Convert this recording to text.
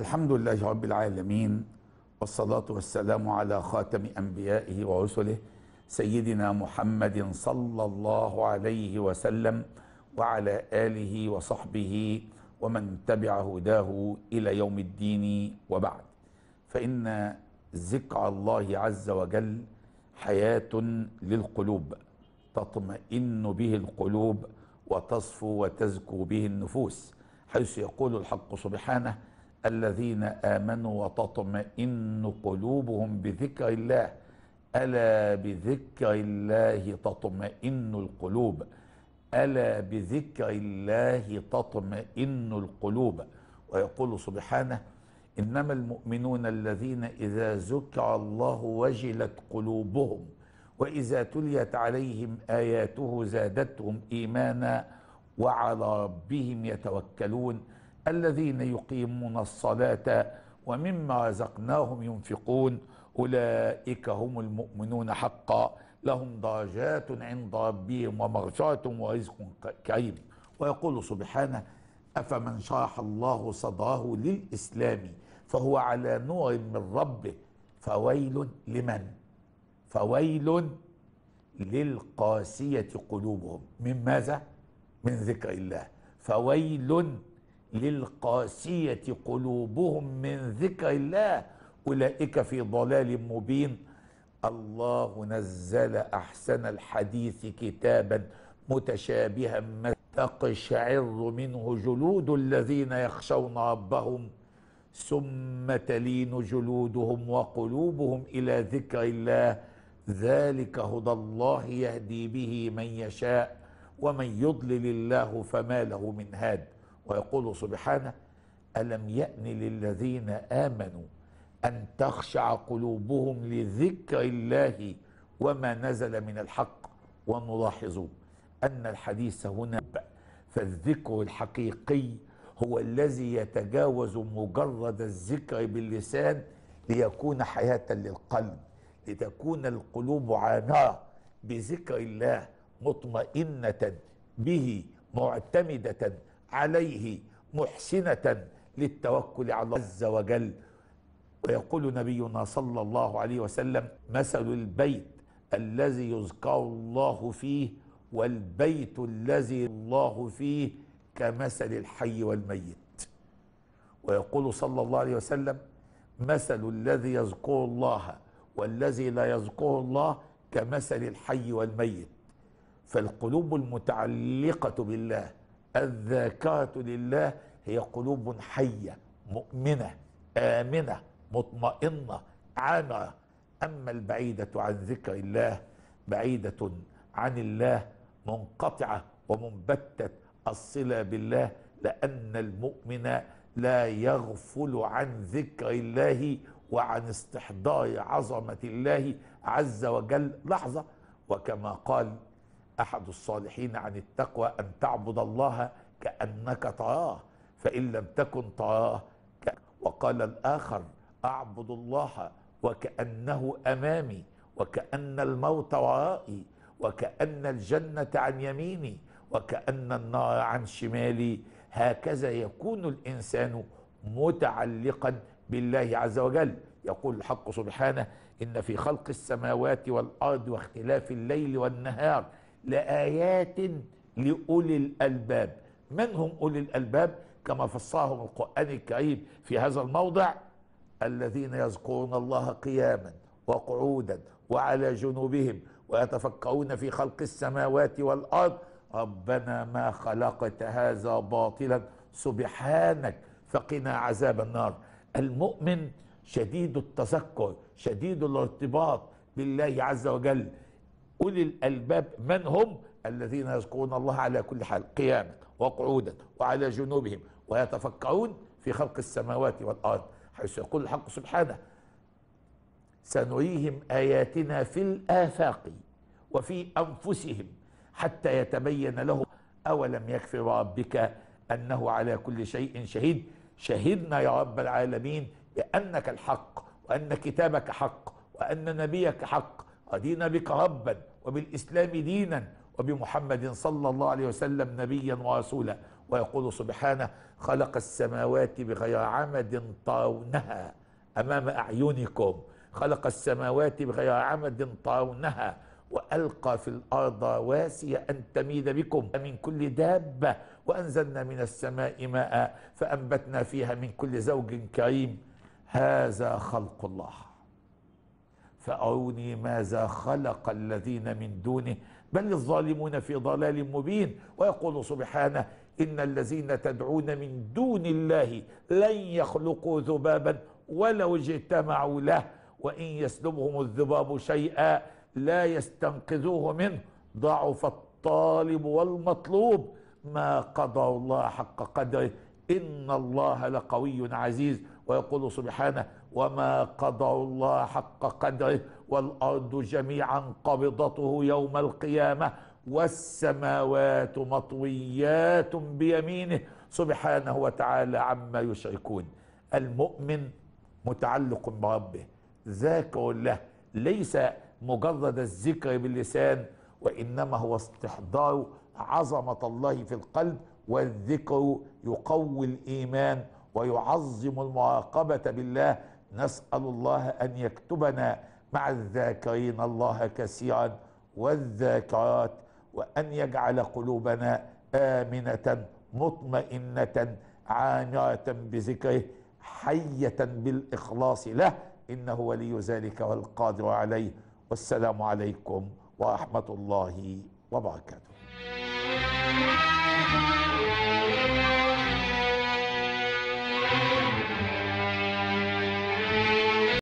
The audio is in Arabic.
الحمد لله رب العالمين والصلاة والسلام على خاتم أنبيائه ورسله سيدنا محمد صلى الله عليه وسلم وعلى آله وصحبه ومن تبع هداه إلى يوم الدين وبعد فإن ذكر الله عز وجل حياة للقلوب تطمئن به القلوب وتصفو وتزكو به النفوس حيث يقول الحق سبحانه الذين امنوا وتطمئن قلوبهم بذكر الله الا بذكر الله تطمئن القلوب الا بذكر الله تطمئن القلوب ويقول سبحانه انما المؤمنون الذين اذا ذكر الله وجلت قلوبهم واذا تليت عليهم اياته زادتهم ايمانا وعلى ربهم يتوكلون الذين يقيمون الصلاة ومما رزقناهم ينفقون أولئك هم المؤمنون حقا لهم درجات عند ربهم ومغفرة ورزق كريم ويقول سبحانه أفمن شرح الله صدره للإسلام فهو على نور من ربه فويل لمن فويل للقاسية قلوبهم من ماذا؟ من ذكر الله فويل للقاسية قلوبهم من ذكر الله أولئك في ضلال مبين الله نزل أحسن الحديث كتابا متشابها تقشعر منه جلود الذين يخشون ربهم ثم تلين جلودهم وقلوبهم إلى ذكر الله ذلك هدى الله يهدي به من يشاء ومن يضلل الله فما له من هاد ويقول سبحانه ألم يأن للذين آمنوا أن تخشع قلوبهم لذكر الله وما نزل من الحق ونلاحظ أن الحديث هنا فالذكر الحقيقي هو الذي يتجاوز مجرد الذكر باللسان ليكون حياة للقلب لتكون القلوب عانرة بذكر الله مطمئنة به معتمدة عليه محسنة للتوكل على الله عز وجل ويقول نبينا صلى الله عليه وسلم مثل البيت الذي يذكر الله فيه والبيت الذي الله فيه كمثل الحي والميت ويقول صلى الله عليه وسلم مثل الذي يذكر الله والذي لا يذكر الله كمثل الحي والميت فالقلوب المتعلقة بالله الذاكرة لله هي قلوب حية مؤمنة آمنة مطمئنة عامرة أما البعيدة عن ذكر الله بعيدة عن الله منقطعة ومنبتة الصلة بالله لأن المؤمن لا يغفل عن ذكر الله وعن استحضار عظمة الله عز وجل لحظة وكما قال أحد الصالحين عن التقوى أن تعبد الله كأنك تراه فإن لم تكن تراه وقال الآخر أعبد الله وكأنه أمامي وكأن الموت ورائي وكأن الجنة عن يميني وكأن النار عن شمالي هكذا يكون الإنسان متعلقا بالله عز وجل يقول الحق سبحانه إن في خلق السماوات والأرض واختلاف الليل والنهار لآيات لأولي الألباب من هم أولي الألباب كما فصاهم القرآن الكريم في هذا الموضع الذين يذكرون الله قياما وقعودا وعلى جنوبهم ويتفكرون في خلق السماوات والأرض ربنا ما خلقت هذا باطلا سبحانك فقنا عذاب النار المؤمن شديد التذكر شديد الارتباط بالله عز وجل أولي الألباب من هم الذين يذكرون الله على كل حال قياما وقعودا وعلى جنوبهم ويتفكرون في خلق السماوات والأرض حيث يقول الحق سبحانه سنريهم آياتنا في الآفاق وفي أنفسهم حتى يتبين لهم أولم يكفي ربك أنه على كل شيء شهيد شهدنا يا رب العالمين بأنك الحق وأن كتابك حق وأن نبيك حق رضينا بك ربا وبالإسلام دينا وبمحمد صلى الله عليه وسلم نبيا ورسولا ويقول سبحانه خلق السماوات بغير عمد طاونها أمام أعينكم خلق السماوات بغير عمد طاونها وألقى في الأرض رواسي أن تميد بكم من كل دابة وأنزلنا من السماء ماء فأنبتنا فيها من كل زوج كريم هذا خلق الله فأروني ماذا خلق الذين من دونه بل الظالمون في ضلال مبين ويقول سبحانه إن الذين تدعون من دون الله لن يخلقوا ذبابا ولو اجتمعوا له وإن يسلبهم الذباب شيئا لا يستنقذوه منه ضعف الطالب والمطلوب ما قضى الله حق قدره إن الله لقوي عزيز ويقول سبحانه وما قضى الله حق قدره والارض جميعا قبضته يوم القيامه والسماوات مطويات بيمينه سبحانه وتعالى عما يشركون المؤمن متعلق بربه ذاكر له ليس مجرد الذكر باللسان وانما هو استحضار عظمه الله في القلب والذكر يقوي الايمان ويعظم المراقبه بالله نسال الله ان يكتبنا مع الذاكرين الله كثيرا والذاكرات وان يجعل قلوبنا امنه مطمئنه عامره بذكره حيه بالاخلاص له انه ولي ذلك والقادر عليه والسلام عليكم ورحمه الله وبركاته